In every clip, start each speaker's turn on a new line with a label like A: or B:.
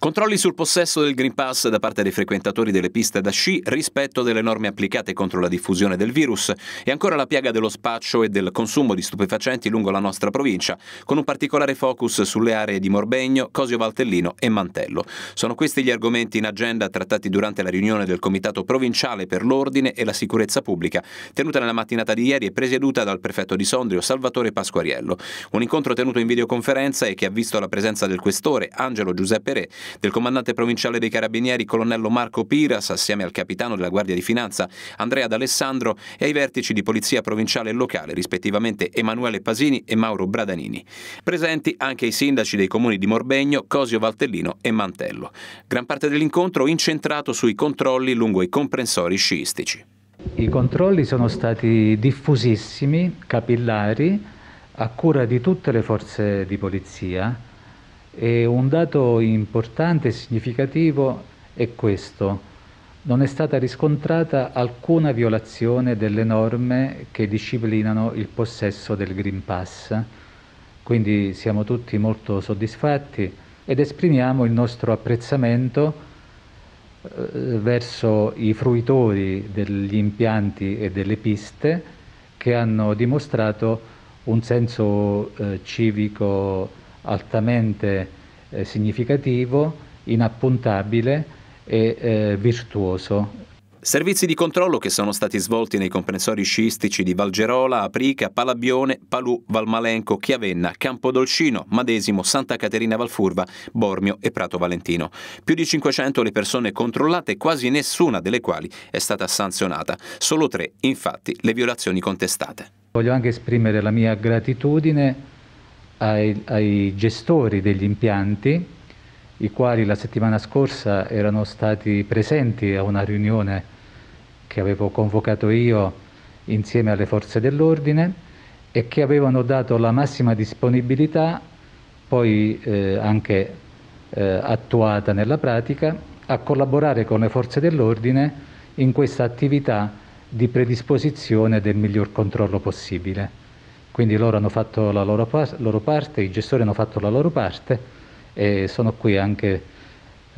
A: Controlli sul possesso del Green Pass da parte dei frequentatori delle piste da sci rispetto delle norme applicate contro la diffusione del virus e ancora la piaga dello spaccio e del consumo di stupefacenti lungo la nostra provincia, con un particolare focus sulle aree di Morbegno, Cosio Valtellino e Mantello. Sono questi gli argomenti in agenda trattati durante la riunione del Comitato Provinciale per l'Ordine e la Sicurezza Pubblica, tenuta nella mattinata di ieri e presieduta dal prefetto di Sondrio Salvatore Pasquariello. Un incontro tenuto in videoconferenza e che ha visto la presenza del questore Angelo Giuseppe Re del comandante provinciale dei Carabinieri, colonnello Marco Piras, assieme al capitano della Guardia di Finanza Andrea D'Alessandro e ai vertici di polizia provinciale e locale, rispettivamente Emanuele Pasini e Mauro Bradanini. Presenti anche i sindaci dei comuni di Morbegno, Cosio Valtellino e Mantello. Gran parte dell'incontro incentrato sui controlli lungo i comprensori sciistici.
B: I controlli sono stati diffusissimi, capillari, a cura di tutte le forze di polizia e un dato importante e significativo è questo. Non è stata riscontrata alcuna violazione delle norme che disciplinano il possesso del Green Pass, quindi siamo tutti molto soddisfatti ed esprimiamo il nostro apprezzamento eh, verso i fruitori degli impianti e delle piste che hanno dimostrato un senso eh, civico altamente eh, significativo, inappuntabile e eh, virtuoso.
A: Servizi di controllo che sono stati svolti nei comprensori sciistici di Valgerola, Aprica, Palabione, Palù, Valmalenco, Chiavenna, Campodolcino, Madesimo, Santa Caterina Valfurva, Bormio e Prato Valentino. Più di 500 le persone controllate, quasi nessuna delle quali è stata sanzionata. Solo tre, infatti, le violazioni contestate.
B: Voglio anche esprimere la mia gratitudine ai, ai gestori degli impianti, i quali la settimana scorsa erano stati presenti a una riunione che avevo convocato io insieme alle forze dell'ordine e che avevano dato la massima disponibilità, poi eh, anche eh, attuata nella pratica, a collaborare con le forze dell'ordine in questa attività di predisposizione del miglior controllo possibile. Quindi loro hanno fatto la loro, loro parte, i gestori hanno fatto la loro parte e sono qui anche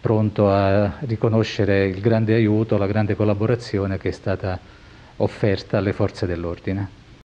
B: pronto a riconoscere il grande aiuto, la grande collaborazione che è stata offerta alle forze dell'ordine.